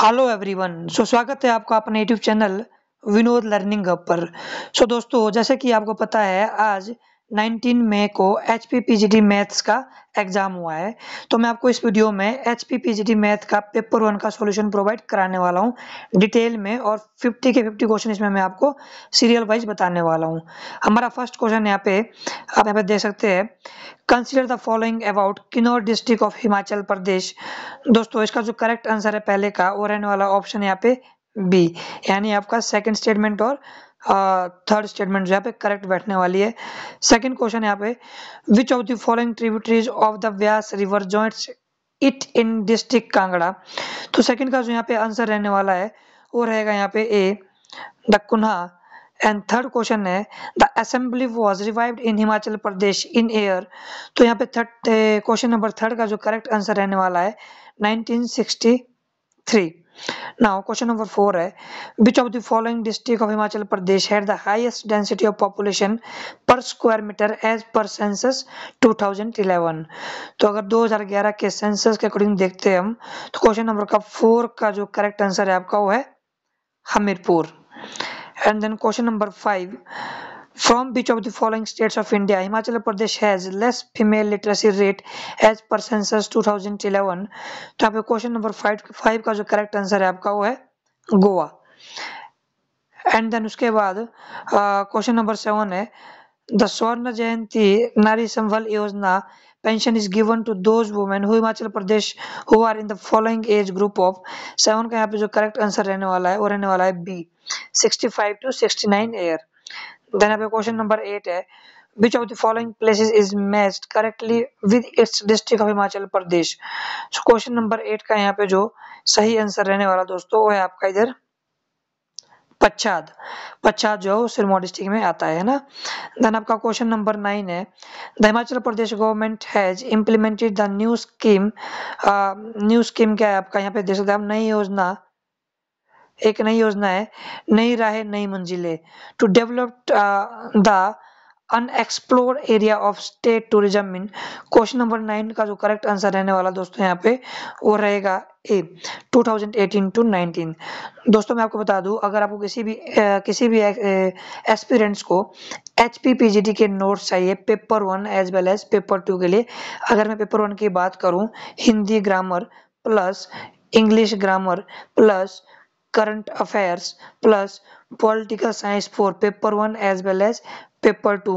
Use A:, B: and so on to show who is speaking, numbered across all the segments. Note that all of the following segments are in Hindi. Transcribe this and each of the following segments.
A: हेलो एवरीवन सो स्वागत है आपका अपने YouTube channel Vinod learning hub पर सो so, दोस्तों जैसे कि आपको पता है आज 19 मई को एच पी मैथ्स का एग्ज़ाम हुआ है तो मैं आपको इस वीडियो में एच पी मैथ का पेपर वन का सॉल्यूशन प्रोवाइड कराने वाला हूँ डिटेल में और 50 के 50 क्वेश्चन इसमें मैं आपको सीरियल वाइज बताने वाला हूँ हमारा फर्स्ट क्वेश्चन यहाँ पे आप यहाँ पे देख सकते हैं consider the following about Kinnaur district of Himachal Pradesh दोस्तों इसका जो करेक्ट आंसर है पहले का वो रहने वाला ऑप्शन यहाँ पे बी यानी आपका सेकेंड स्टेटमेंट और थर्ड स्टेटमेंट जो यहाँ पे करेक्ट बैठने वाली है सेकेंड क्वेश्चन यहाँ पे which of the following tributaries of the Beas river joints it in district Kangra तो सेकेंड का जो यहाँ पे आंसर रहने वाला है वो रहेगा यहाँ पे A the Kunha and third question है the assembly was revive in Himachal Pradesh in year तो यहाँ पे थर्ड क्वेश्चन नंबर थर्ड का जो करेक्ट आंसर रहने वाला है three Now, question number four है which of the following district of Himachal Pradesh had the highest density of population per square meter as per census 2011? तो अगर 2011 के सेंसस के अकॉर्डिंग देखते हैं हम तो क्वेश्चन नंबर का फोर का जो करेक्ट आंसर है आपका वो है Hamirpur and then question number five From which of the following states of India Himachal Pradesh has less female literacy rate as पर सेंसस 2011 तो आपके क्वेश्चन नंबर फाइव फाइव का जो करेक्ट आंसर है आपका वो है गोवा एंड देन उसके बाद क्वेश्चन नंबर सेवन है द स्वर्ण जयंती नारी संबल योजना pension is given to those women who Himachal Pradesh who are in the following age group of seven का यहाँ पे जो करेक्ट आंसर रहने वाला है वो रहने वाला है बी 65 टू 69 ईयर देन अब क्वेश्चन नंबर एट है which of the following places is matched correctly with its district of Himachal Pradesh? So question number eight का यहाँ पे जो सही आंसर रहने वाला दोस्तों वो है आपका इधर पच्छाद पच्छाद जो सिरमौर डिस्ट्रिक्ट में आता है ना देन आपका क्वेश्चन नंबर नाइन है the Himachal Pradesh government has implemented the new scheme new scheme क्या है आपका यहाँ पे देख सकते हैं हम नई योजना एक नई योजना है नई Rah Nai Manzilen to develop the unexplore area of state tourism in question number nine का जो करेक्ट आंसर रहने वाला दोस्तों यहाँ पे वो रहेगा ए 2018 टू 19 दोस्तों मैं आपको बता दूं अगर आपको किसी भी आ, uh, किसी भी एस्पिरेंट्स uh, को एच पी जी के नोट्स चाहिए paper one as well as paper two के लिए अगर मैं पेपर वन की बात करूं Hindi grammar plus English grammar plus current affairs plus political science for paper one as well as paper two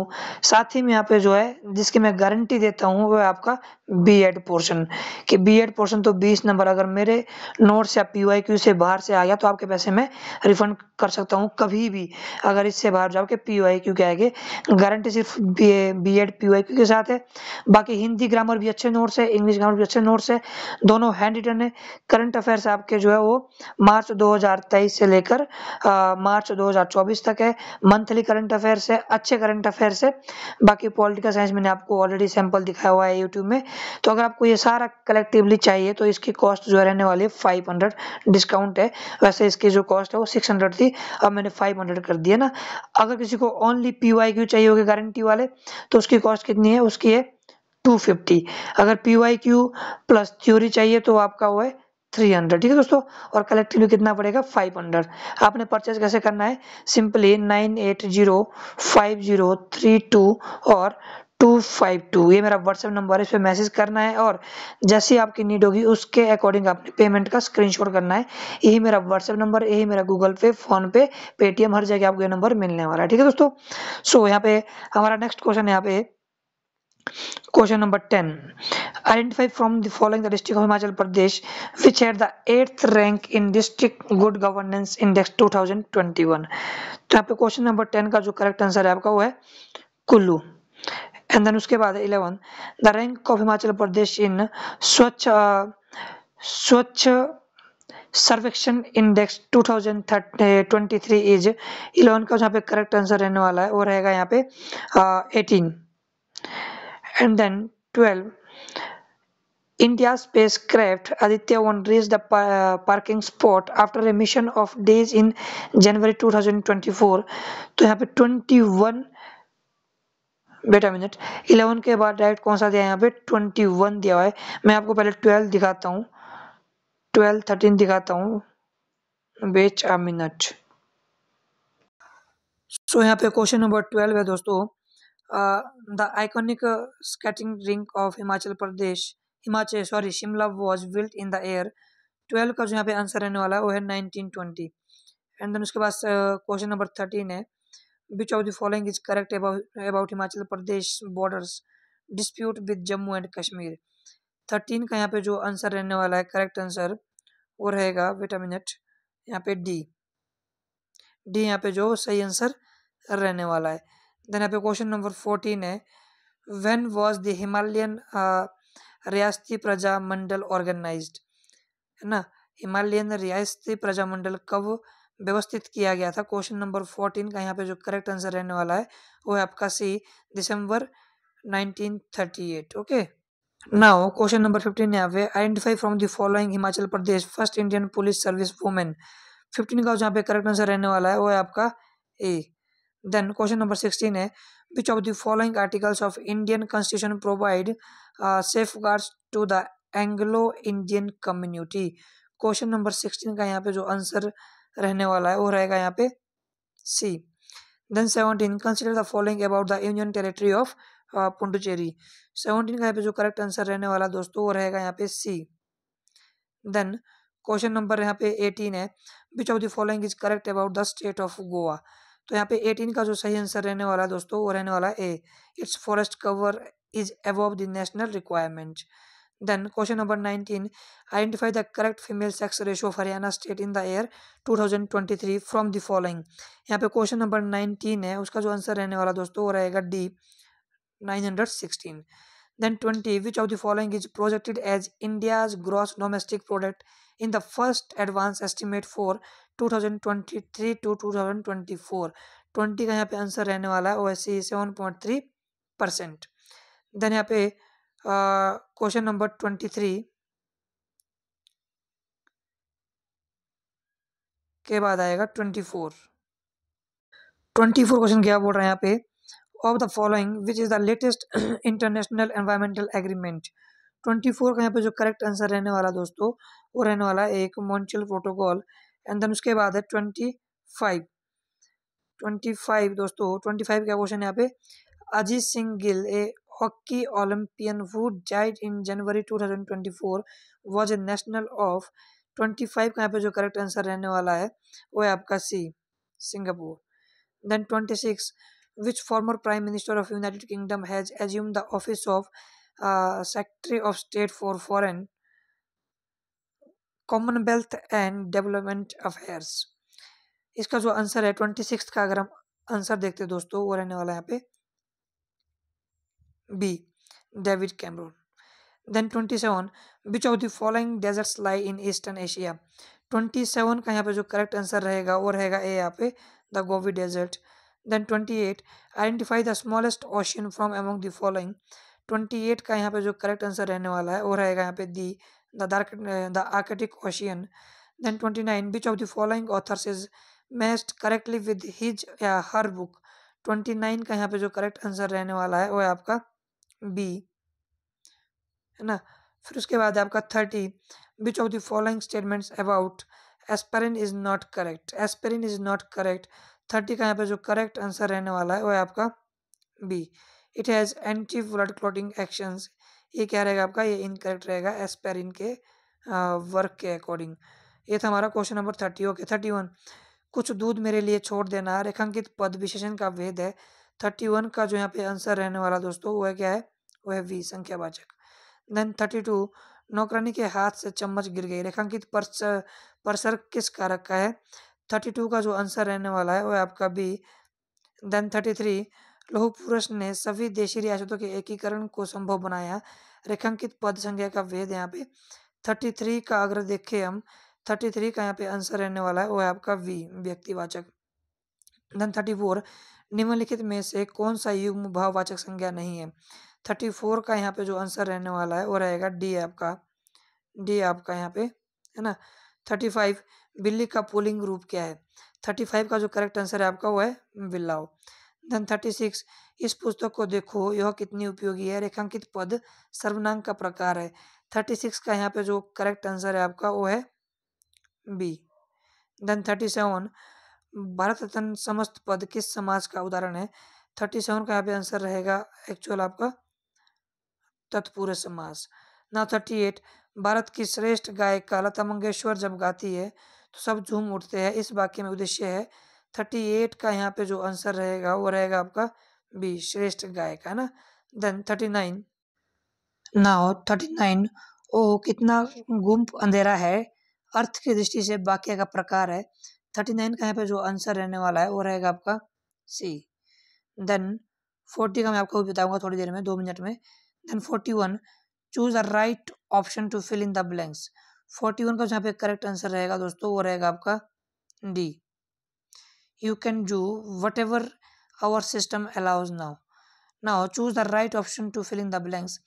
A: साथ ही में यहाँ पे जो है जिसकी मैं गारंटी देता हूँ वह आपका बी एड पोर्शन कि बी एड पोर्शन तो 20 नंबर अगर मेरे नोट्स या पी क्यू से बाहर से आ गया तो आपके पैसे मैं रिफंड कर सकता हूँ कभी भी अगर इससे बाहर जाओ कि पी वाई क्यू क्या है गारंटी सिर्फ B Ed P Y Q के साथ है बाकी हिंदी ग्रामर भी अच्छे नोट्स है इंग्लिश ग्रामर भी अच्छे नोट्स है दोनों हैंड रिटर्न है करंट अफेयर्स आपके जो है वो मार्च तेईस से लेकर दो मार्च चौबीस तक है मंथली करंट अफेयर्स है अच्छे करंट अफेयर्स है बाकी पॉलिटिकल साइंस मैंने आपको ऑलरेडी सैंपल दिखाया हुआ है यूट्यूब में तो अगर आपको ये सारा कलेक्टिवली चाहिए तो इसकी कॉस्ट जो रहने वाली है फाइव हंड्रेड डिस्काउंट है वैसे इसकी जो कॉस्ट है वो सिक्स हंड्रेड थी अब मैंने फाइव हंड्रेड कर दिया ना अगर किसी को ओनली पी वाई क्यू चाहिए होगी गारंटी वाले तो उसकी कॉस्ट कितनी है उसकी है टू फिफ्टी अगर P Y Q plus theory चाहिए तो आपका वो है 300 ठीक है दोस्तों और कलेक्टिव कितना पड़ेगा 500 हंड्रेड आपने परचेज कैसे करना है सिंपली नाइन और टू फाइव टू ये मेरा व्हाट्सएप नंबर है इस पर मैसेज करना है और जैसी आपकी नीड होगी उसके अकॉर्डिंग आपने पेमेंट का स्क्रीनशॉट करना है यही मेरा व्हाट्सएप नंबर यही मेरा गूगल पे फ़ोनपे पेटीएम हर जगह आपको ये नंबर मिलने वाला है ठीक है दोस्तों सो so, यहाँ पे हमारा नेक्स्ट क्वेश्चन यहाँ पे Question number 10. Identify from the following the district of Himachal Pradesh which had the 8th rank in district good governance index 2021. तो यहाँ पे क्वेश्चन नंबर टेन का जो करेक्ट आंसर है आपका वो है कुल्लू एंड देन उसके बाद eleven the rank of Himachal Pradesh in Swachh Swachh सर्वेक्षण इंडेक्स 2023 इज इलेवन का जहाँ पे करेक्ट आंसर रहने वाला है वो रहेगा यहाँ पे eighteen and then twelve India spacecraft Aditya one reaches the parking spot after a mission of days in January 2024. तो यहाँ पे 21 बेटा मिनट इलेवन के बाद डायरेक्ट कौन सा दिया है यहाँ पे ट्वेंटी वन दिया हुआ है मैं आपको पहले ट्वेल्व दिखाता हूँ ट्वेल्व थर्टीन दिखाता हूँ बेच आ मिनट सो यहाँ पे क्वेश्चन नंबर ट्वेल्व है दोस्तों the iconic skating rink of Himachal Pradesh Himachal sorry Shimla was built in the year twelve का जो यहाँ पे आंसर रहने वाला है वो है नाइनटीन ट्वेंटी एंड देन उसके बाद क्वेश्चन नंबर थर्टीन है which of the following is correct about, about Himachal Pradesh borders dispute with Jammu and Kashmir thirteen का यहाँ पे जो आंसर रहने वाला है करेक्ट आंसर वो रहेगा विटामिनेट यहाँ पे डी डी यहाँ पे जो सही आंसर रहने वाला है देन यहाँ पे क्वेश्चन नंबर फोर्टीन है when was the Himalayan Riyasati Prajamandal Mandal organised है ना हिमालयन रियासती प्रजामंडल कब व्यवस्थित किया गया था क्वेश्चन नंबर फोर्टीन का यहाँ पे जो करेक्ट आंसर रहने वाला है वो है आपका C December 1938 okay now question number fifteen यहाँ पे identify from the following Himachal Pradesh first Indian Police Service women fifteen का जहाँ पे करेक्ट आंसर रहने वाला है वो है आपका A then question number sixteen है which of the following articles of Indian Constitution provide safeguards to the Anglo Indian community question number sixteen का यहाँ पे जो आंसर रहने वाला है वो रहेगा यहाँ पे C then seventeen consider the following about the union territory of Puducherry seventeen का यहाँ पे जो करेक्ट आंसर रहने वाला है दोस्तों वो रहेगा यहाँ पे सी देन क्वेश्चन नंबर यहाँ पे एटीन है which of the following is correct about the state of Goa तो यहाँ पे एटीन का जो सही आंसर रहने वाला है दोस्तों वो रहने वाला है A its forest cover is above the national requirement then question number nineteen identify the correct female sex ratio of Haryana state in the year three from the following यहाँ पे क्वेश्चन नंबर नाइनटीन है उसका जो आंसर रहने वाला दोस्तों वो रहेगा D nine hundred sixteen then twenty which of the following is projected as India's gross domestic product in the first advance estimate for two thousand twenty three to two 2024 twenty का यहाँ पे आंसर रहने वाला है O S C seven point three percent then यहाँ पे क्वेश्चन नंबर ट्वेंटी थ्री के बाद आएगा twenty four twenty four question क्या बोल रहे हैं यहाँ पे of the following which is the latest international environmental agreement twenty four का यहाँ पे जो करेक्ट आंसर रहने वाला दोस्तों वो रहने वाला है एक मॉन्चल प्रोटोकॉल एंड देन उसके बाद है ट्वेंटी फाइव ट्वेंटी फाइव दोस्तों ट्वेंटी फाइव का क्वेश्चन यहाँ पे अजीत सिंह गिल ए hockey Olympian who died in January 2024 was a national of 25 का यहाँ पे जो करेक्ट आंसर रहने वाला है वो है आपका C Singapore then 26 which former prime minister of United Kingdom has assumed the office of secretary of state for foreign commonwealth and development affairs इसका जो आंसर है 26 का अगर हम आंसर देखते हैं दोस्तों वो रहने वाला है यहाँ पे B. David Cameron. Then 27. Which of the following deserts lie in Eastern Asia? 27 का यहाँ पे जो करेक्ट आंसर रहेगा वो रहेगा ए यहाँ पे the Gobi desert then 28. Identify the smallest ocean from among the following. 28 का यहाँ पे जो करेक्ट आंसर रहने वाला है वो रहेगा यहाँ पे D the dark the Arctic ocean then 29. Which of the following authors is matched correctly with his या हर बुक ट्वेंटी नाइन का यहाँ पे जो करेक्ट आंसर रहने वाला है वो है आपका बी है ना फिर उसके बाद आपका thirty which of the following statements about aspirin is not correct aspirin is not correct thirty का यहाँ पे जो करेक्ट आंसर रहने वाला है वो है आपका B it has anti blood clotting actions ये क्या रहेगा आपका ये इनकरेक्ट रहेगा एस्पेरिन के वर्क के अकॉर्डिंग ये था हमारा question number thirty okay thirty one कुछ दूध मेरे लिए छोड़ देना रेखांकित पद विशेषण का वेद है थर्टी वन का जो यहाँ पे आंसर रहने वाला दोस्तों वह क्या है वह है वी संख्यावाचक देन थर्टी टू नौकरानी के हाथ से चम्मच गिर गई रेखांकित परसर किस कारक का है थर्टी टू का जो आंसर रहने वाला है वह आपका बी देन थर्टी थ्री लोह पुरुष ने सभी देशी रियासतों के एकीकरण को संभव बनाया रेखांकित पद संख्या का वेद यहाँ पे थर्टी थ्री का अगर देखें हम थर्टी थ्री का यहाँ पे आंसर रहने वाला है वो है आपका वी व्यक्तिवाचक देन थर्टी फोर निम्नलिखित में से कौन सा युग्म भाववाचक संज्ञा नहीं है थर्टी फोर का यहाँ पे जो आंसर रहने वाला है वो रहेगा डी आपका डी आपका यहाँ पे है ना थर्टी फाइव बिल्ली का पोलिंग ग्रुप क्या है थर्टी फाइव का जो करेक्ट आंसर है आपका वो है बिल्लाओ देन थर्टी सिक्स इस पुस्तक को देखो यह कितनी उपयोगी है रेखांकित पद सर्वनाम का प्रकार है थर्टी सिक्स का यहाँ पे जो करेक्ट आंसर है आपका वो है B then thirty seven Bharat Ratna समस्त पद किस समाज का उदाहरण है थर्टी सेवन का यहाँ पे आंसर रहेगा एक्चुअल आपका तत्पुरुष समाज ना थर्टी एट भारत की श्रेष्ठ गायिका लता मंगेशकर जब गाती है तो सब झूम उठते हैं इस वाक्य में उद्देश्य है थर्टी एट का यहाँ पे जो आंसर रहेगा वो रहेगा आपका बी श्रेष्ठ गायक है ना then thirty nine now thirty nine ओ कितना गुम्फ अंधेरा है अर्थ की दृष्टि से वाक्य का प्रकार है थर्टी नाइन का यहाँ पे जो आंसर रहने वाला है वो रहेगा आपका सी देन फोर्टी का मैं आपको बताऊंगा थोड़ी देर में दो मिनट में then forty one choose a right option to fill in the blanks forty one का जहाँ पे करेक्ट आंसर रहेगा दोस्तों वो रहेगा आपका D you can do whatever our system allows now now choose the right option to fill in the blanks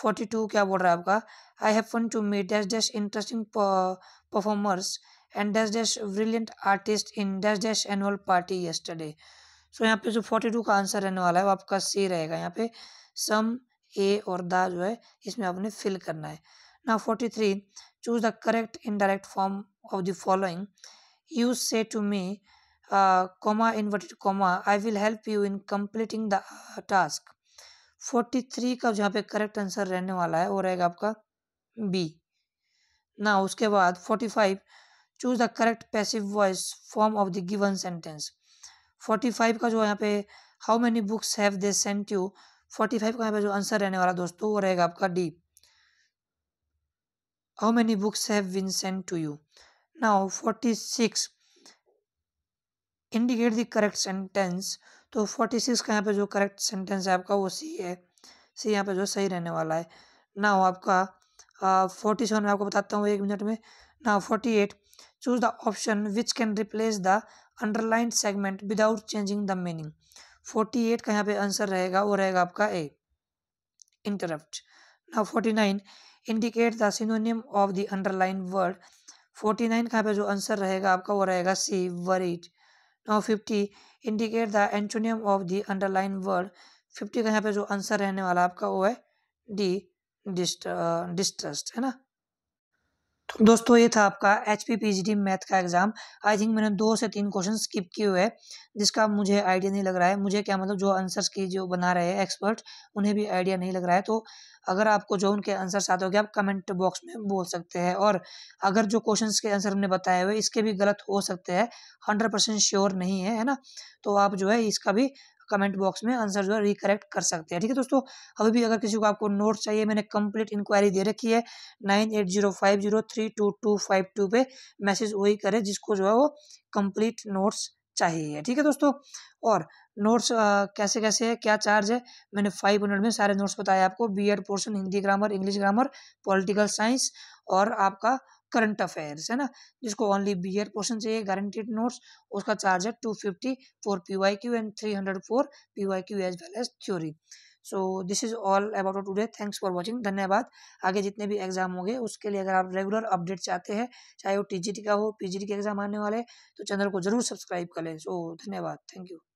A: forty two क्या बोल रहा है आपका I have fun to meet dash dash interesting performers and dash dash brilliant artist in dash dash annual party yesterday so यहाँ पे जो फोर्टी टू का आंसर रहने वाला है वो आपका सी रहेगा यहाँ पे सम ए और दा जो है इसमें आपने फिल करना है ना forty three choose the correct indirect form of the following you say to me comma inverted comma I will help you in completing the task forty three का जहाँ पे करेक्ट आंसर रहने वाला है वो रहेगा आपका बी ना उसके बाद forty five choose the correct passive voice form of the given sentence forty five का जो यहाँ पे how many books have they sent you forty five का यहाँ पे जो आंसर रहने वाला दोस्तों वो रहेगा आपका D how many books have been sent to you now forty six indicate the correct sentence तो फोर्टी सिक्स का यहाँ पे जो करेक्ट सेंटेंस है आपका वो सी है सी यहाँ पे जो सही रहने वाला है नाउ आपका फोर्टी uh, सेवन में आपको बताता हूँ एक मिनट में now forty eight choose the option which can replace the underlined segment without changing the meaning 48 का यहाँ पे आंसर रहेगा वो रहेगा आपका A interrupt now 49 indicate the synonym of the underline word 49 का यहाँ पे जो आंसर रहेगा आपका वो रहेगा C worried now 50 indicate the antonym of the underline word 50 का यहाँ पे जो आंसर रहने वाला आपका वो है डी डिस्ट डिस्ट्रस्ट है ना तो दोस्तों ये था आपका H P P G D math का एग्ज़ाम आई थिंक मैंने दो से तीन क्वेश्चन स्किप किए हुए हैं जिसका मुझे आइडिया नहीं लग रहा है मुझे क्या मतलब जो आंसर्स की जो बना रहे हैं एक्सपर्ट उन्हें भी आइडिया नहीं लग रहा है तो अगर आपको जो उनके आंसर्स आते हो गए आप कमेंट बॉक्स में बोल सकते हैं और अगर जो क्वेश्चन के आंसर हमने बताए हुए इसके भी गलत हो सकते हैं हंड्रेड परसेंट श्योर नहीं है है ना तो आप जो है इसका भी कमेंट बॉक्स में आंसर जो है रिकरेक्ट कर सकते हैं ठीक है दोस्तों अभी भी अगर किसी को आपको नोट चाहिए मैंने कंप्लीट इंक्वायरी दे रखी है नाइन पे मैसेज वही करे जिसको जो है वो कंप्लीट नोट्स चाहिए ठीक है दोस्तों और नोट्स कैसे कैसे है क्या चार्ज है मैंने फाइव हंड्रेड में सारे नोट्स बताए आपको B Ed portion Hindi grammar English grammar political science और आपका करंट अफेयर्स है ना जिसको ओनली बी ईयर पोर्सन चाहिए गारंटेड नोट्स उसका चार्ज है two fifty for P Y Q and three hundred for P Y Q as well as theory so this is all about today thanks for watching धन्यवाद आगे जितने भी एग्जाम होंगे उसके लिए अगर आप रेगुलर अपडेट चाहते हैं चाहे वो टी का हो टी के एग्जाम आने वाले तो चैनल को जरूर सब्सक्राइब करें सो so, धन्यवाद थैंक यू